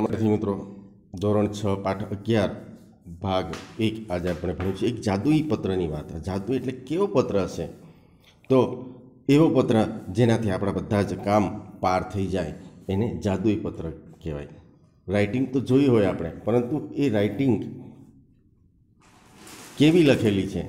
નમસ્તે મિત્રો ધોરણ છ પાઠ અગિયાર ભાગ એક આજે આપણે ભણ્યું છે એક જાદુઈ પત્રની વાત જાદુ એટલે કેવો પત્ર હશે તો એવો પત્ર જેનાથી આપણા બધા જ કામ પાર થઈ જાય એને જાદુઈ પત્ર કહેવાય રાઇટિંગ તો જોઈ હોય આપણે પરંતુ એ રાઇટિંગ કેવી લખેલી છે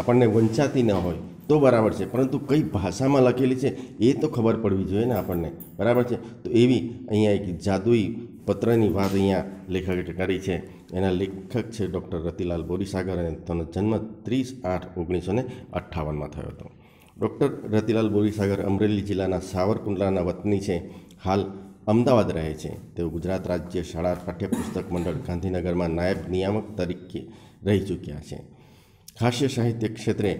આપણને વંચાતી ન હોય તો બરાબર છે પરંતુ કઈ ભાષામાં લખેલી છે એ તો ખબર પડવી જોઈએ ને આપણને બરાબર છે તો એવી અહીંયા એક જાદુઈ પત્રની વાત અહીંયા લેખકે કરી છે એના લેખક છે ડૉક્ટર રતિલાલ બોરીસાગર અને તેનો જન્મ ત્રીસ આઠ ઓગણીસો ને અઠ્ઠાવનમાં થયો હતો ડૉક્ટર રતિલાલ બોરીસાગર અમરેલી જિલ્લાના સાવરકુંડલાના વતની છે હાલ અમદાવાદ રહે છે તેઓ ગુજરાત રાજ્ય શાળા પાઠ્યપુસ્તક મંડળ ગાંધીનગરમાં નાયબ નિયામક તરીકે રહી ચૂક્યા છે હાસ્ય સાહિત્ય ક્ષેત્રે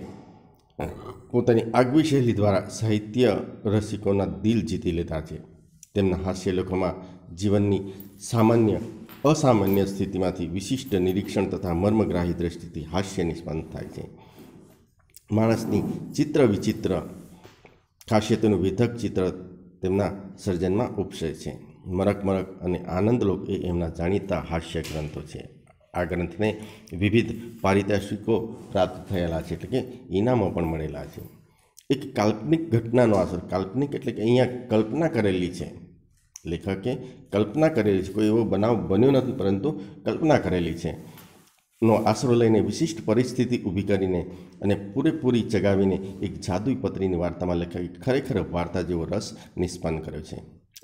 પોતાની આગવી શૈલી દ્વારા સાહિત્ય રસિકોના દિલ જીતી લેતા છે તેમના હાસ્ય લેખોમાં જીવનની સામાન્ય અસામાન્ય સ્થિતિમાંથી વિશિષ્ટ નિરીક્ષણ તથા મર્મગ્રાહી દ્રષ્ટિથી હાસ્ય નિષ્પન્ન થાય છે માણસની ચિત્ર વિચિત્ર ખાસિયતોનું વિધક ચિત્ર તેમના સર્જનમાં ઉપસે છે મરક મરક અને આનંદલોક એ એમના જાણીતા હાસ્ય ગ્રંથો છે આ ગ્રંથને વિવિધ પારિતોષિકો પ્રાપ્ત થયેલા છે એટલે કે ઇનામો પણ મળેલા છે એક કાલ્પનિક ઘટનાનો આસર કાલ્પનિક એટલે કે અહીંયા કલ્પના કરેલી છે લેખકે કલ્પના કરેલી છે કોઈ એવો બનાવ બન્યો નથી પરંતુ કલ્પના કરેલી છે નો આશરો લઈને વિશિષ્ટ પરિસ્થિતિ ઊભી કરીને અને પૂરેપૂરી ચગાવીને એક જાદુઈ પત્રીની વાર્તામાં લેખકે ખરેખર વાર્તા જેવો રસ નિસ્પન્ન કર્યો છે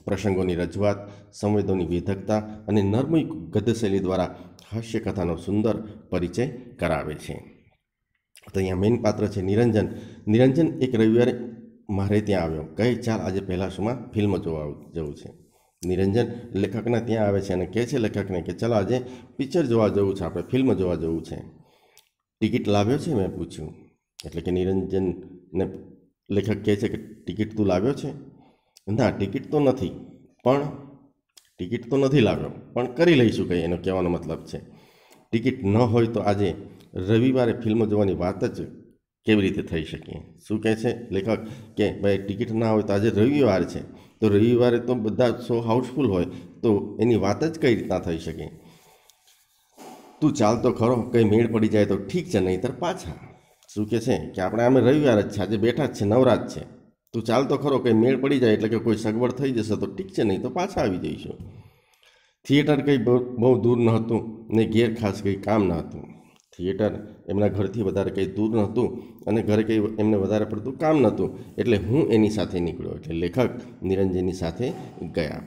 પ્રસંગોની રજૂઆત સંવેદોની વિધકતા અને નર્મય ગદ્યશૈલી દ્વારા હાસ્યકથાનો સુંદર પરિચય કરાવે છે તો અહીંયા મેઇન પાત્ર છે નિરંજન નિરંજન એક રવિવારે મારે ત્યાં આવ્યો કહે ચાલ આજે પહેલાં શોમાં ફિલ્મ જોવા જવું છે નિરંજન લેખકના ત્યાં આવે છે અને કહે છે લેખકને કે ચાલો આજે પિક્ચર જોવા જવું છે આપણે ફિલ્મ જોવા જવું છે ટિકિટ લાવ્યો છે મેં પૂછ્યું એટલે કે નિરંજનને લેખક કહે છે કે ટિકિટ તું લાવ્યો છે ના ટિકિટ તો નથી પણ ટિકિટ તો નથી લાવ્યો પણ કરી લઈશું કંઈ એનો કહેવાનો મતલબ છે ટિકિટ ન હોય તો આજે રવિવારે ફિલ્મ જોવાની વાત જ કેવી રીતે થઈ શકે શું કહે છે લેખક કે ભાઈ ટિકિટ ના હોય તો આજે રવિવાર છે તો રવિવારે તો બધા શો હાઉસફુલ હોય તો એની વાત જ કઈ રીતના થઈ શકે તું ચાલતો ખરો કંઈ મેળ પડી જાય તો ઠીક છે નહીંતર પાછા શું કહે છે કે આપણે આમે રવિવાર જ છે આજે બેઠા જ છે નવરાત છે તું ચાલતો ખરો કંઈ મેળ પડી જાય એટલે કે કોઈ સગવડ થઈ જશે તો ઠીક છે નહીં તો પાછા આવી જઈશું થિયેટર કંઈ બહુ દૂર નહોતું ને ઘેર ખાસ કંઈ કામ નહોતું થિયેટર એમના ઘરથી વધારે કંઈ દૂર નહોતું અને ઘરે કંઈ એમને વધારે પડતું કામ નહોતું એટલે હું એની સાથે નીકળ્યો એટલે લેખક નિરંજનની સાથે ગયા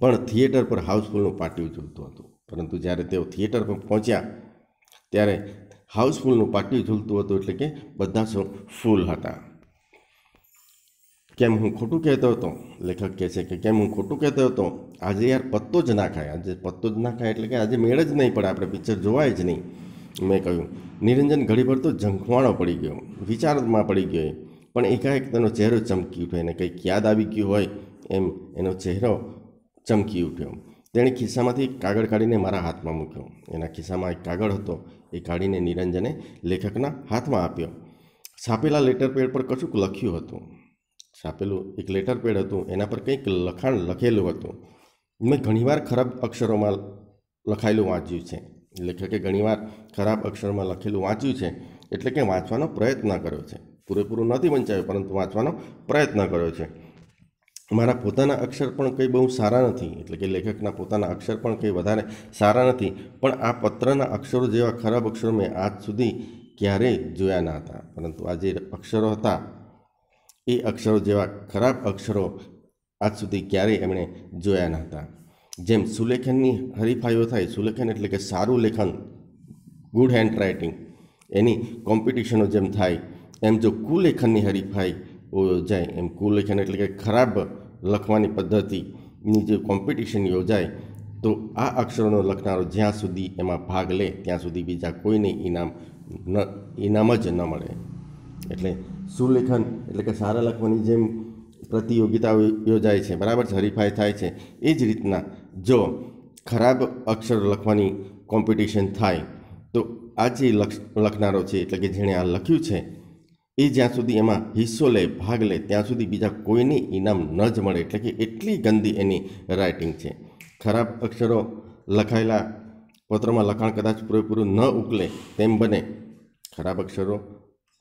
પણ થિયેટર પર હાઉસફુલનું પાટિયું ઝૂલતું હતું પરંતુ જ્યારે તેઓ થિયેટર પર પહોંચ્યા ત્યારે હાઉસફુલનું પાટિયું ઝૂલતું હતું એટલે કે બધા સૌ ફૂલ હતા કેમ હું ખોટું કહેતો હતો લેખક કહે છે કે કેમ હું ખોટું કહેતો હતો આજે યાર પત્તો જ ના ખાય આજે પત્તો જ ના ખાય એટલે કે આજે મેળ જ નહીં પડે આપણે પિક્ચર જોવાય જ નહીં મેં કહ્યું નિરંજન ઘડીભર તો ઝંખવાણો પડી ગયો વિચારમાં પડી ગયો પણ એકાએક તેનો ચહેરો ચમકી ઉઠ્યો એને કંઈક યાદ આવી ગયું હોય એમ એનો ચહેરો ચમકી ઉઠ્યો તેણે ખિસ્સામાંથી કાગળ કાઢીને મારા હાથમાં મૂક્યો એના ખિસ્સામાં એક કાગળ હતો એ કાઢીને નિરંજને લેખકના હાથમાં આપ્યો છાપેલા લેટર પેડ પર કશુંક લખ્યું હતું છાપેલું એક લેટર પેડ હતું એના પર કંઈક લખાણ લખેલું હતું મેં ઘણીવાર ખરાબ અક્ષરોમાં લખાયેલું વાંચ્યું છે લેખકે ઘણીવાર ખરાબ અક્ષરોમાં લખેલું વાંચ્યું છે એટલે કે વાંચવાનો પ્રયત્ન કર્યો છે પૂરેપૂરું નથી વંચાવ્યું પરંતુ વાંચવાનો પ્રયત્ન કર્યો છે મારા પોતાના અક્ષર પણ કંઈ બહુ સારા નથી એટલે કે લેખકના પોતાના અક્ષર પણ કંઈ વધારે સારા નથી પણ આ પત્રના અક્ષરો જેવા ખરાબ અક્ષરો મેં આજ સુધી ક્યારેય જોયા ન હતા પરંતુ આ જે અક્ષરો હતા એ અક્ષરો જેવા ખરાબ અક્ષરો આજ સુધી ક્યારેય એમણે જોયા ન હતા જેમ સુલેખનની હરીફાઈઓ થાય સુલેખન એટલે કે સારું લેખન ગુડ હેન્ડ રાઇટિંગ એની કોમ્પિટિશનો જેમ થાય એમ જો કુલેખનની હરીફાઈ યોજાય એમ કુલેખન એટલે કે ખરાબ લખવાની પદ્ધતિની જે કોમ્પિટિશન યોજાય તો આ અક્ષરોનો લખનારો જ્યાં સુધી એમાં ભાગ લે ત્યાં સુધી બીજા કોઈને ઇનામ ન ઇનામ જ ન મળે એટલે સુલેખન એટલે કે સારા લખવાની જેમ પ્રતિયોગિતાઓ યોજાય છે બરાબર હરીફાઈ થાય છે એ જ રીતના જો ખરાબ અક્ષર લખવાની કોમ્પિટિશન થાય તો આ જે લખનારો છે એટલે કે જેણે આ લખ્યું છે એ જ્યાં સુધી એમાં હિસ્સો લે ભાગ લે ત્યાં સુધી બીજા કોઈને ઇનામ ન જ મળે એટલે કે એટલી ગંદી એની રાઇટિંગ છે ખરાબ અક્ષરો લખાયેલા પત્રમાં લખાણ કદાચ પૂરેપૂરું ન ઉકલે તેમ બને ખરાબ અક્ષરો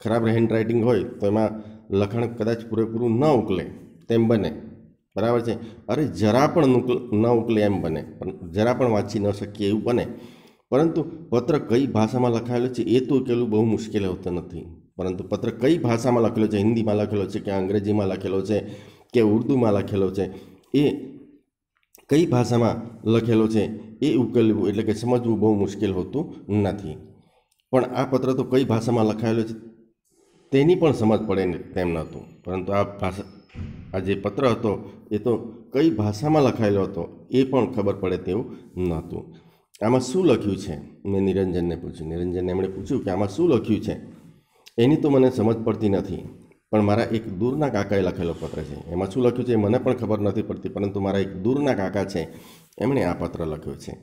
ખરાબ હેન્ડ હોય તો એમાં લખાણ કદાચ પૂરેપૂરું ન ઉકલે તેમ બને બરાબર છે અરે જરા પણ ન ઉકલે એમ બને પણ જરા પણ વાંચી ન શકીએ એવું બને પરંતુ પત્ર કઈ ભાષામાં લખાયેલો છે એ તો ઉકેલું બહુ મુશ્કેલ હોતું નથી પરંતુ પત્ર કઈ ભાષામાં લખેલો છે હિન્દીમાં લખેલો છે કે અંગ્રેજીમાં લખેલો છે કે ઉર્દુમાં લખેલો છે એ કઈ ભાષામાં લખેલો છે એ ઉકેલવું એટલે કે સમજવું બહુ મુશ્કેલ હોતું નથી પણ આ પત્ર તો કઈ ભાષામાં લખાયેલો છે તેની પણ સમજ પડે તેમ નહોતું પરંતુ આ ભાષા આ જે પત્ર હતો એ તો કઈ ભાષામાં લખાયેલો હતો એ પણ ખબર પડે તેવું નહોતું આમાં શું લખ્યું છે મેં નિરંજનને પૂછ્યું નિરંજનને એમણે પૂછ્યું કે આમાં શું લખ્યું છે એની તો મને સમજ પડતી નથી પણ મારા એક દૂરના કાકાએ લખેલો પત્ર છે એમાં શું લખ્યું છે એ મને પણ ખબર નથી પડતી પરંતુ મારા એક દૂરના કાકા છે એમણે આ પત્ર લખ્યો છે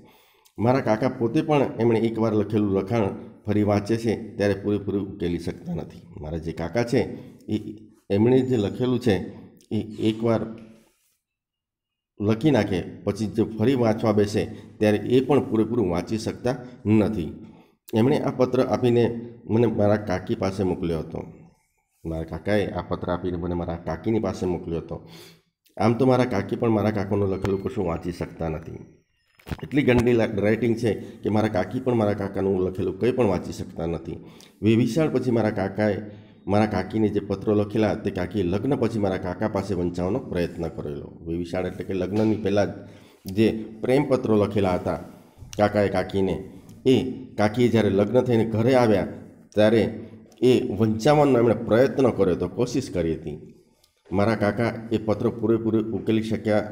મારા કાકા પોતે પણ એમણે એકવાર લખેલું લખાણ ફરી વાંચે છે ત્યારે પૂરેપૂરી ઉકેલી શકતા નથી મારા જે કાકા છે એ એમણે જે લખેલું છે એ એકવાર લખી નાખે પછી જે ફરી વાંચવા બેસે ત્યારે એ પણ પૂરેપૂરું વાંચી શકતા નથી એમણે આ પત્ર આપીને મને મારા કાકી પાસે મોકલ્યો હતો મારા કાકાએ આ પત્ર આપીને મને મારા કાકીની પાસે મોકલ્યો હતો આમ તો મારા કાકી પણ મારા કાકાનું લખેલું કશું વાંચી શકતા નથી એટલી ગંદી રાઇટિંગ છે કે મારા કાકી પણ મારા કાકાનું લખેલું કંઈ પણ વાંચી શકતા નથી વેવિશાળ પછી મારા કાકાએ મારા કાકીને જે પત્રો લખેલા તે કાકીએ લગ્ન પછી મારા કાકા પાસે વંચાવવાનો પ્રયત્ન કરેલો વેવિશાળ એટલે કે લગ્નની પહેલાં જ જે પ્રેમ પત્રો લખેલા હતા કાકાએ કાકીને એ કાકીએ જ્યારે લગ્ન થઈને ઘરે આવ્યા ત્યારે એ વંચાવવાનો એમણે પ્રયત્ન કર્યો હતો કોશિશ કરી હતી મારા કાકા એ પત્ર પૂરેપૂરે ઉકેલી શક્યા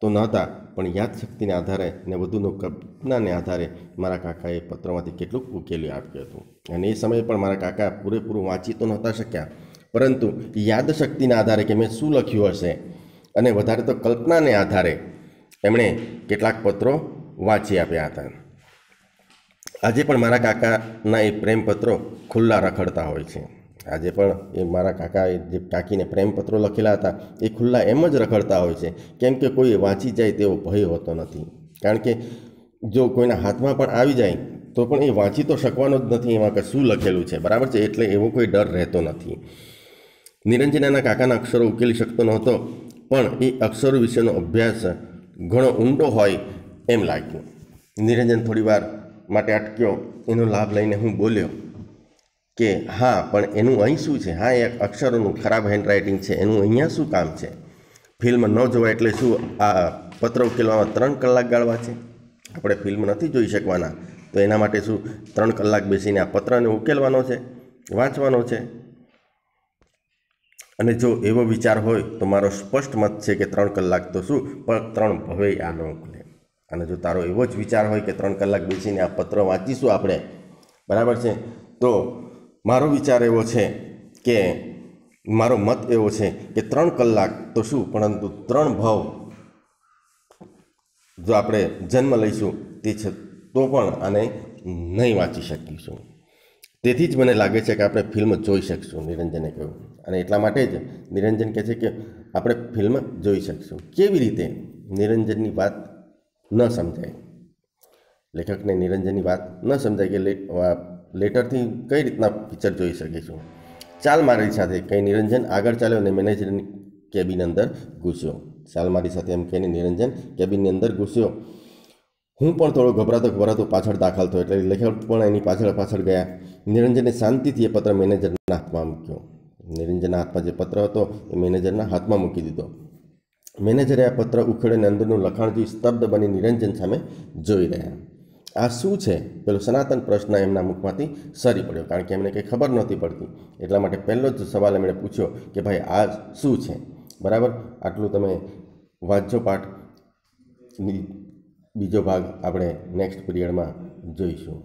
તો નહોતા પણ યાદશક્તિને આધારે અને વધુનો કલ્પનાને આધારે મારા કાકાએ પત્રમાંથી કેટલુંક ઉકેલી આપ્યું હતું અને એ સમયે પણ મારા કાકા પૂરેપૂરું વાંચી તો નહોતા શક્યા પરંતુ યાદશક્તિના આધારે કે મેં શું લખ્યું હશે અને વધારે તો કલ્પનાને આધારે એમણે કેટલાક પત્રો વાંચી આપ્યા હતા આજે પણ મારા કાકાના એ પ્રેમ પત્રો ખુલ્લા રખડતા હોય છે આજે પણ એ મારા કાકાએ જે ટાંકીને પ્રેમપત્રો લખેલા હતા એ ખુલ્લા એમ જ રખડતા હોય છે કેમ કે કોઈ વાંચી જાય તેવો ભય હોતો નથી કારણ કે જો કોઈના હાથમાં પણ આવી જાય તો પણ એ વાંચી તો શકવાનો જ નથી એમાં કે શું લખેલું છે બરાબર છે એટલે એવો કોઈ ડર રહેતો નથી નિરંજનાના કાકાના અક્ષરો ઉકેલી શકતો નહોતો પણ એ અક્ષરો વિશેનો અભ્યાસ ઘણો ઊંડો હોય એમ લાગ્યું નિરંજન થોડીવાર માટે અટક્યો એનો લાભ લઈને હું બોલ્યો કે હા પણ એનું અહીં શું છે હા એક અક્ષરોનું ખરાબ હેન્ડરાઇટિંગ છે એનું અહીંયા શું કામ છે ફિલ્મ ન જોવા એટલે શું આ પત્ર ઉકેલવામાં ત્રણ કલાક ગાળવા છે આપણે ફિલ્મ નથી જોઈ શકવાના તો એના માટે શું ત્રણ કલાક બેસીને આ પત્રને ઉકેલવાનો છે વાંચવાનો છે અને જો એવો વિચાર હોય તો મારો સ્પષ્ટ મત છે કે ત્રણ કલાક તો શું પણ ત્રણ ભવે આ ન ઉકલે અને જો તારો એવો જ વિચાર હોય કે ત્રણ કલાક બેસીને આ પત્ર વાંચીશું આપણે બરાબર છે તો મારો વિચાર એવો છે કે મારો મત એવો છે કે ત્રણ કલાક તો શું પરંતુ ત્રણ ભાવ જો આપણે જન્મ લઈશું તે છે તો પણ આને નહીં વાંચી શકીશું તેથી જ મને લાગે છે કે આપણે ફિલ્મ જોઈ શકશું નિરંજને કહ્યું અને એટલા માટે જ નિરંજન કહે છે કે આપણે ફિલ્મ જોઈ શકશું કેવી રીતે નિરંજનની વાત ન સમજાય લેખકને નિરંજનની વાત ન સમજાય કે લેટરથી કઈ રીતના પિક્ચર જોઈ શકીશું ચાલ મારી સાથે કંઈ નિરંજન આગળ ચાલ્યો અને મેનેજરની કેબિન અંદર ઘૂસ્યો ચાલ મારી સાથે એમ કહીને નિરંજન કેબિનની અંદર ઘૂસ્યો હું પણ થોડો ગભરાતો ગભરાતો પાછળ દાખલ થયો એટલે લેખક પણ એની પાછળ પાછળ ગયા નિરંજને શાંતિથી એ પત્ર મેનેજરના હાથમાં મૂક્યો નિરંજનના હાથમાં જે પત્ર હતો એ મેનેજરના હાથમાં મૂકી દીધો મેનેજરે આ પત્ર ઉખેડીને અંદરનું લખાણ જોઈ સ્તબ્ધ બની નિરંજન સામે જોઈ રહ્યા આ શું છે પેલો સનાતન પ્રશ્ન એમના મુખમાંથી સરી પડ્યો કારણ કે એમને કંઈ ખબર નહોતી પડતી એટલા માટે પહેલો જ સવાલ એમણે પૂછ્યો કે ભાઈ આ શું છે બરાબર આટલું તમે વાંચો પાઠ બીજો ભાગ આપણે નેક્સ્ટ પીરિયડમાં જોઈશું